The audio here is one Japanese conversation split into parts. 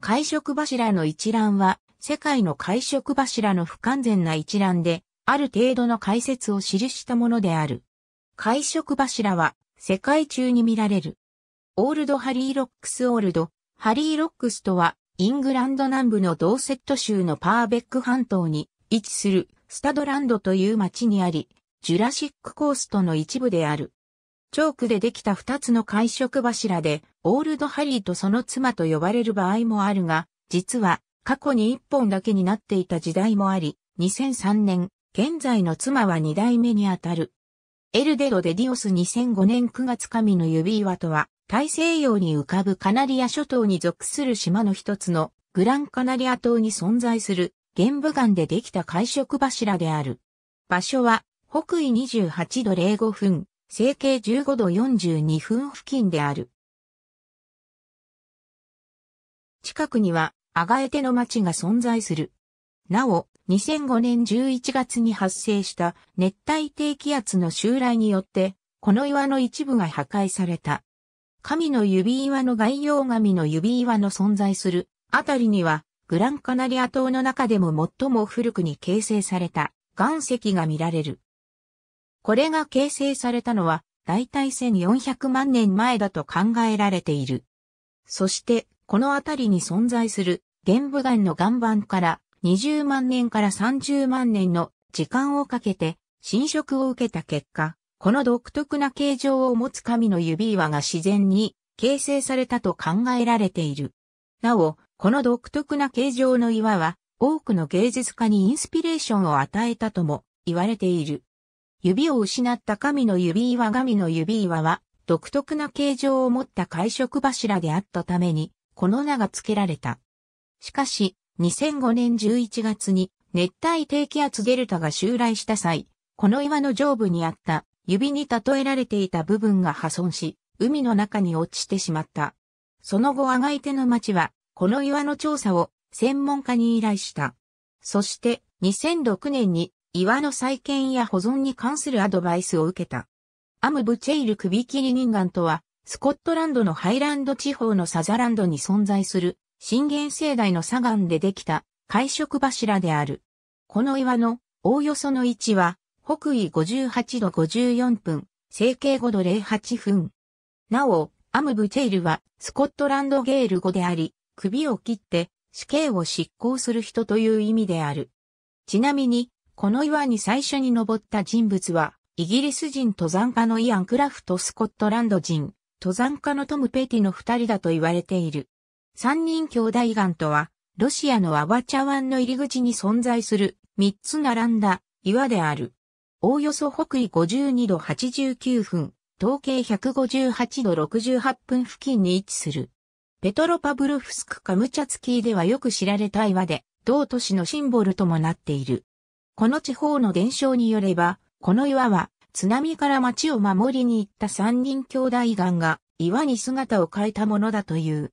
会食柱の一覧は、世界の会食柱の不完全な一覧で、ある程度の解説を記したものである。会食柱は、世界中に見られる。オールドハリーロックスオールド、ハリーロックスとは、イングランド南部のドーセット州のパーベック半島に位置するスタドランドという町にあり、ジュラシックコーストの一部である。チョークでできた二つの会食柱で、オールドハリーとその妻と呼ばれる場合もあるが、実は過去に一本だけになっていた時代もあり、2003年、現在の妻は二代目にあたる。エルデロデディオス2005年9月神の指岩とは、大西洋に浮かぶカナリア諸島に属する島の一つのグランカナリア島に存在する玄武岩でできた会食柱である。場所は北緯28度05分、整形15度42分付近である。近くには、アガエテの町が存在する。なお、2005年11月に発生した熱帯低気圧の襲来によって、この岩の一部が破壊された。神の指岩の概要神の指岩の存在するあたりには、グランカナリア島の中でも最も古くに形成された岩石が見られる。これが形成されたのは、大体1400万年前だと考えられている。そして、この辺りに存在する玄武岩の岩盤から20万年から30万年の時間をかけて侵食を受けた結果、この独特な形状を持つ神の指輪が自然に形成されたと考えられている。なお、この独特な形状の岩は多くの芸術家にインスピレーションを与えたとも言われている。指を失った神の指岩神の指岩は、独特な形状を持った会食柱であったために、この名が付けられた。しかし、2005年11月に熱帯低気圧デルタが襲来した際、この岩の上部にあった指に例えられていた部分が破損し、海の中に落ちてしまった。その後あがいての町は、この岩の調査を専門家に依頼した。そして、2006年に岩の再建や保存に関するアドバイスを受けた。アム・ブチェイル首切り人岩とは、スコットランドのハイランド地方のサザランドに存在する、震源世代の砂岩でできた、海食柱である。この岩の、おおよその位置は、北緯58度54分、西経5度08分。なお、アム・ブチェイルは、スコットランドゲール語であり、首を切って、死刑を執行する人という意味である。ちなみに、この岩に最初に登った人物は、イギリス人登山家のイアン・クラフト・スコットランド人、登山家のトム・ペティの二人だと言われている。三人兄弟岩とは、ロシアのアバチャ湾の入り口に存在する三つ並んだ岩である。おおよそ北緯52度89分、東経158度68分付近に位置する。ペトロパブロフスクカムチャツキーではよく知られた岩で、同都市のシンボルともなっている。この地方の伝承によれば、この岩は津波から町を守りに行った三人兄弟岩が岩に姿を変えたものだという。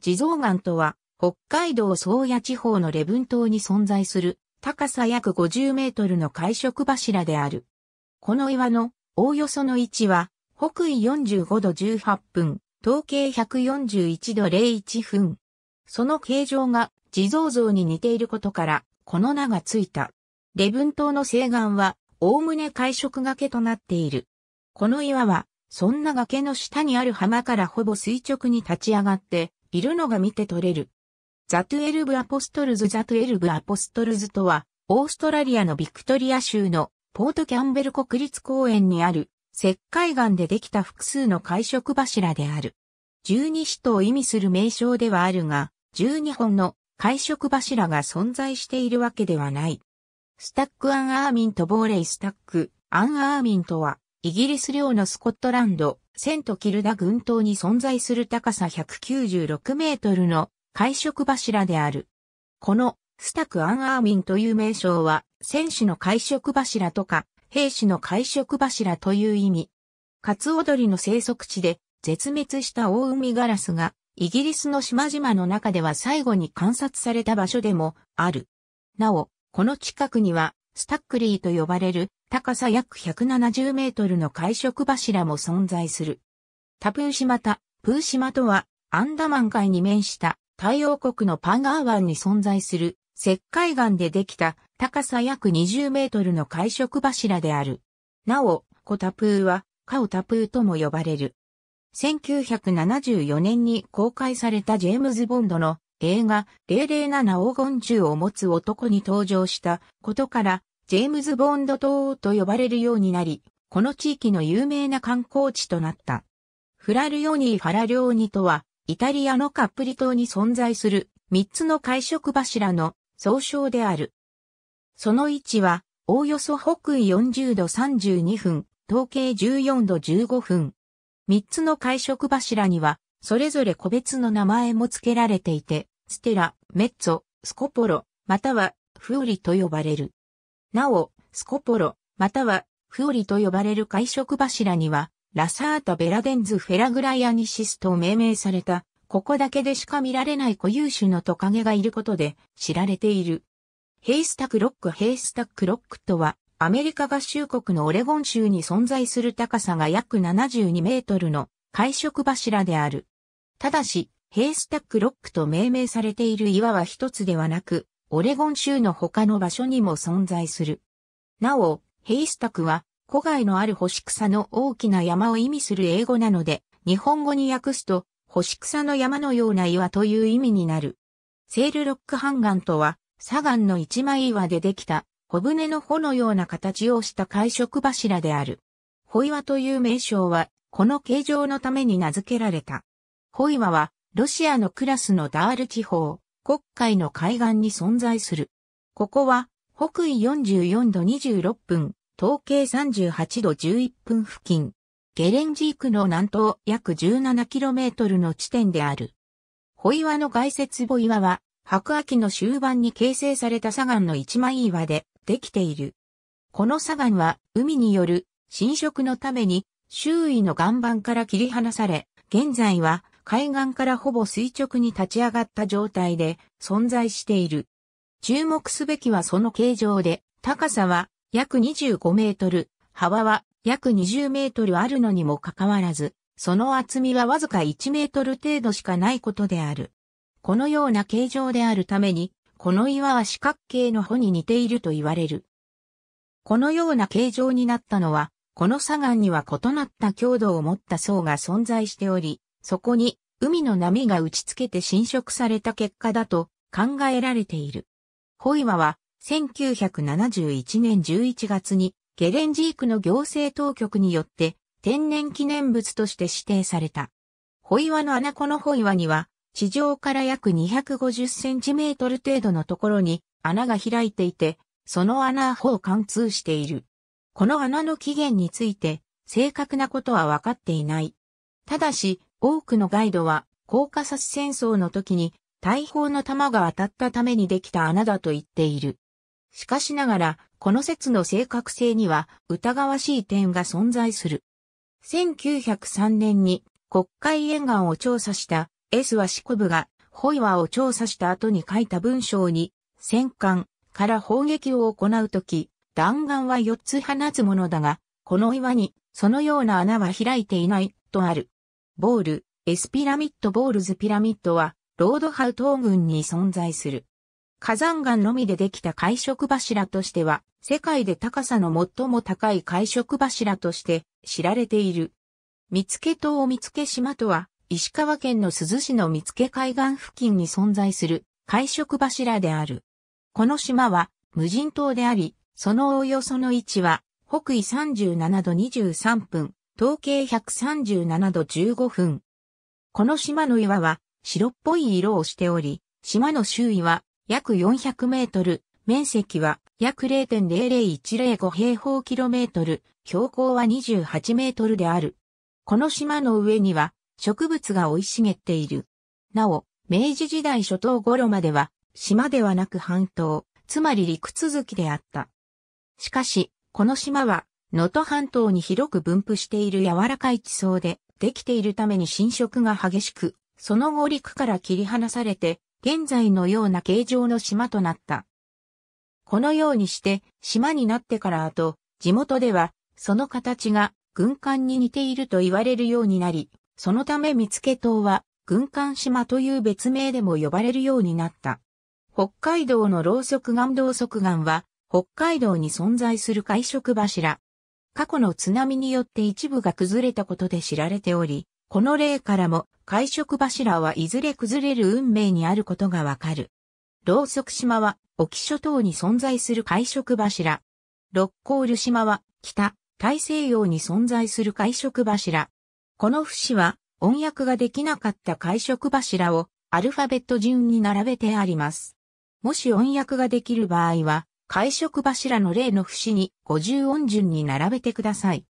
地蔵岩とは、北海道宗谷地方の礼文島に存在する高さ約50メートルの会食柱である。この岩のおおよその位置は、北緯45度18分、東経141度01分。その形状が地蔵像に似ていることから、この名がついた。レブン島の西岸は、おおむね海食崖となっている。この岩は、そんな崖の下にある浜からほぼ垂直に立ち上がっているのが見て取れる。ザトゥエルブ・アポストルズ・ザトゥエルブ・アポストルズとは、オーストラリアのビクトリア州のポートキャンベル国立公園にある石灰岩でできた複数の会食柱である。十二使とを意味する名称ではあるが、十二本の会食柱が存在しているわけではない。スタック・アン・アーミンとボーレイ・スタック・アン・アーミンとは、イギリス領のスコットランド、セント・キルダ群島に存在する高さ196メートルの会食柱である。このスタック・アン・アーミンという名称は、戦士の会食柱とか、兵士の会食柱という意味。カツオドリの生息地で絶滅したオオウミガラスがイギリスの島々の中では最後に観察された場所でもある。なお、この近くには、スタックリーと呼ばれる高さ約170メートルの海食柱も存在する。タプー島タ、プー島とは、アンダマン海に面した太陽国のパンガー湾に存在する石灰岩でできた高さ約20メートルの海食柱である。なお、コタプーは、カオタプーとも呼ばれる。1974年に公開されたジェームズ・ボンドの映画007黄金銃を持つ男に登場したことから、ジェームズ・ボンド島と呼ばれるようになり、この地域の有名な観光地となった。フラルヨニー・ファラリョーニとは、イタリアのカップリ島に存在する3つの会食柱の総称である。その位置は、おおよそ北緯40度32分、東経14度15分、三つの会食柱には、それぞれ個別の名前も付けられていて、ステラ、メッツォ、スコポロ、または、フオリと呼ばれる。なお、スコポロ、または、フオリと呼ばれる会食柱には、ラサータ・ベラデンズ・フェラグライアニシスと命名された、ここだけでしか見られない固有種のトカゲがいることで知られている。ヘイスタクロックヘイスタクロックとはアメリカ合衆国のオレゴン州に存在する高さが約72メートルの会食柱である。ただし、ヘイスタックロックと命名されている岩は一つではなく、オレゴン州の他の場所にも存在する。なお、ヘイスタックは、古外のある星草の大きな山を意味する英語なので、日本語に訳すと、星草の山のような岩という意味になる。セールロックハンガンとは、砂岩の一枚岩でできた小舟の穂のような形をした海食柱である。ホイワという名称は、この形状のために名付けられた。ホイワは、ロシアのクラスのダール地方、黒海の海岸に存在する。ここは、北緯44度26分、東経38度11分付近、ゲレンジークの南東約 17km の地点である。ホイワの外接母岩は、白亜紀の終盤に形成された砂岩の一枚岩で、できている。この砂岩は海による侵食のために周囲の岩盤から切り離され、現在は海岸からほぼ垂直に立ち上がった状態で存在している。注目すべきはその形状で、高さは約25メートル、幅は約20メートルあるのにもかかわらず、その厚みはわずか1メートル程度しかないことである。このような形状であるために、この岩は四角形の穂に似ていると言われる。このような形状になったのは、この砂岩には異なった強度を持った層が存在しており、そこに海の波が打ち付けて侵食された結果だと考えられている。ホイワは1971年11月にゲレンジークの行政当局によって天然記念物として指定された。ホイワの穴子のホイワには地上から約250センチメートル程度のところに穴が開いていて、その穴ほを貫通している。この穴の起源について正確なことは分かっていない。ただし、多くのガイドは、高ーカサス戦争の時に大砲の弾が当たったためにできた穴だと言っている。しかしながら、この説の正確性には疑わしい点が存在する。1903年に国会沿岸を調査した S は四部がホイワを調査した後に書いた文章に、戦艦から砲撃を行うとき、弾丸は4つ放つものだが、この岩にそのような穴は開いていないとある。ボール、S ピラミッドボールズピラミッドは、ロードハウト群に存在する。火山岩のみでできた会食柱としては、世界で高さの最も高い会食柱として知られている。見附島見附島とは、石川県の鈴市の見附海岸付近に存在する海食柱である。この島は無人島であり、そのおおよその位置は北緯37度23分、東経137度15分。この島の岩は白っぽい色をしており、島の周囲は約400メートル、面積は約0.00105平方キロメートル、標高は28メートルである。この島の上には植物が生い茂っている。なお、明治時代初頭頃までは、島ではなく半島、つまり陸続きであった。しかし、この島は、能登半島に広く分布している柔らかい地層で、できているために侵食が激しく、その後陸から切り離されて、現在のような形状の島となった。このようにして、島になってから後、地元では、その形が軍艦に似ていると言われるようになり、そのため見附島は、軍艦島という別名でも呼ばれるようになった。北海道のそく岩道側岩は、北海道に存在する海食柱。過去の津波によって一部が崩れたことで知られており、この例からも、海食柱はいずれ崩れる運命にあることがわかる。そく島は、沖諸島に存在する海食柱。六甲流島は、北、大西洋に存在する海食柱。この節は、音訳ができなかった会食柱をアルファベット順に並べてあります。もし音訳ができる場合は、会食柱の例の節に50音順に並べてください。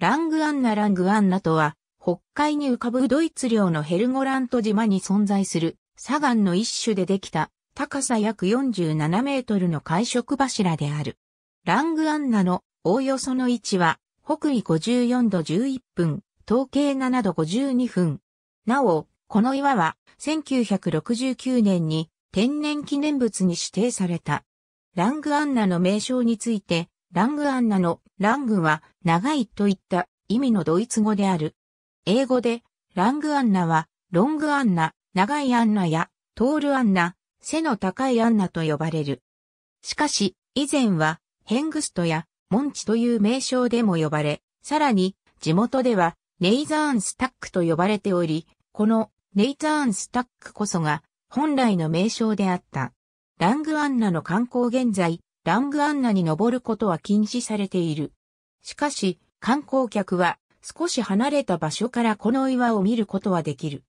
ラングアンナラングアンナとは、北海に浮かぶドイツ領のヘルゴラント島に存在する砂岩の一種でできた高さ約47メートルの会食柱である。ラングアンナのおおよその位置は北緯54度11分、統計7度52分。なお、この岩は1969年に天然記念物に指定された。ラングアンナの名称について、ラングアンナのラングは長いといった意味のドイツ語である。英語でラングアンナはロングアンナ、長いアンナやトールアンナ、背の高いアンナと呼ばれる。しかし、以前はヘングストやモンチという名称でも呼ばれ、さらに地元ではネイザーンスタックと呼ばれており、このネイザーンスタックこそが本来の名称であった。ラングアンナの観光現在、ラングアンナに登ることは禁止されている。しかし、観光客は少し離れた場所からこの岩を見ることはできる。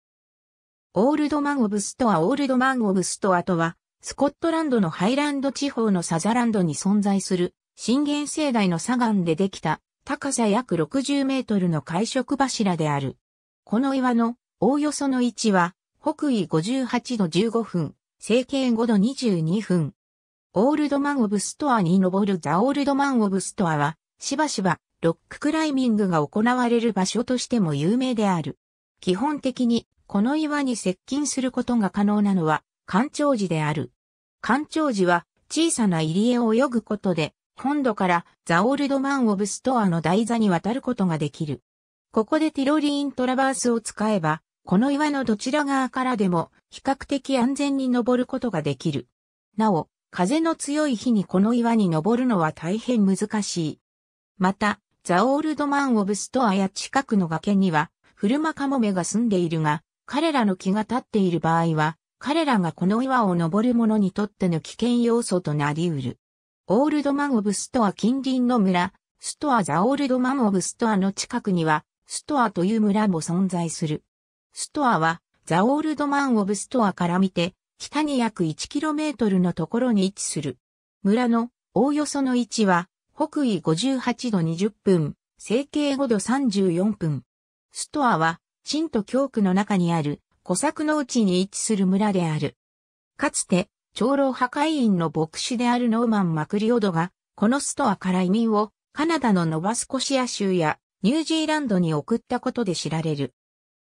オールドマン・オブ・ストアオールドマン・オブ・ストアとは、スコットランドのハイランド地方のサザランドに存在する、震源盛大の砂岩でできた高さ約60メートルの会食柱である。この岩の、おおよその位置は、北緯58度15分、西経5度22分。オールドマンオブストアに登るザオールドマンオブストアは、しばしば、ロッククライミングが行われる場所としても有名である。基本的に、この岩に接近することが可能なのは、干潮時である。干潮時は、小さな入り江を泳ぐことで、本土からザ・オールドマン・オブ・ストアの台座に渡ることができる。ここでティロリーントラバースを使えば、この岩のどちら側からでも比較的安全に登ることができる。なお、風の強い日にこの岩に登るのは大変難しい。また、ザ・オールドマン・オブ・ストアや近くの崖には、フルマカモメが住んでいるが、彼らの気が立っている場合は、彼らがこの岩を登る者にとっての危険要素となり得る。オールドマンオブストア近隣の村、ストアザオールドマンオブストアの近くには、ストアという村も存在する。ストアは、ザオールドマンオブストアから見て、北に約 1km のところに位置する。村の、おおよその位置は、北緯58度20分、西経5度34分。ストアは、チンと教区の中にある、小作うちに位置する村である。かつて、長老破壊院の牧師であるノーマン・マクリオドが、このストアから移民をカナダのノバスコシア州やニュージーランドに送ったことで知られる。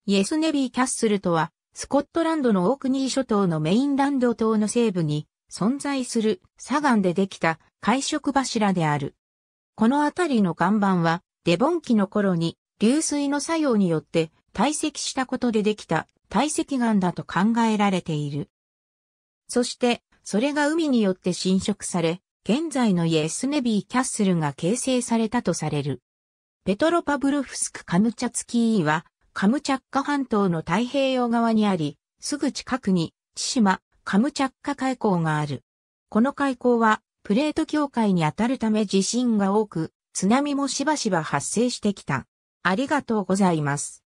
イエスネビー・キャッスルとは、スコットランドのオークニー諸島のメインランド島の西部に存在する砂岩でできた会食柱である。この辺りの岩盤は、デボン期の頃に流水の作用によって堆積したことでできた堆積岩だと考えられている。そして、それが海によって侵食され、現在のイエスネビーキャッスルが形成されたとされる。ペトロパブルフスクカムチャツキーは、カムチャッカ半島の太平洋側にあり、すぐ近くに、千島、カムチャッカ海溝がある。この海溝は、プレート境界にあたるため地震が多く、津波もしばしば発生してきた。ありがとうございます。